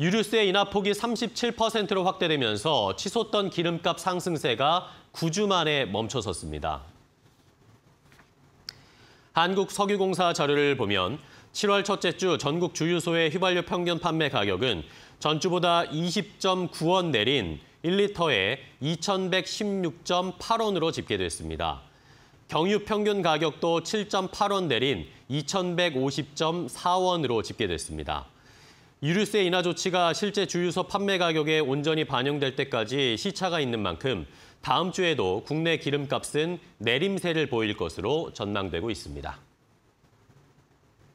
유류세 인하폭이 37%로 확대되면서 치솟던 기름값 상승세가 9주 만에 멈춰섰습니다. 한국석유공사 자료를 보면 7월 첫째 주 전국 주유소의 휘발유 평균 판매 가격은 전주보다 20.9원 내린 1리터에 2,116.8원으로 집계됐습니다. 경유 평균 가격도 7.8원 내린 2,150.4원으로 집계됐습니다. 유류세 인하 조치가 실제 주유소 판매 가격에 온전히 반영될 때까지 시차가 있는 만큼 다음 주에도 국내 기름값은 내림세를 보일 것으로 전망되고 있습니다.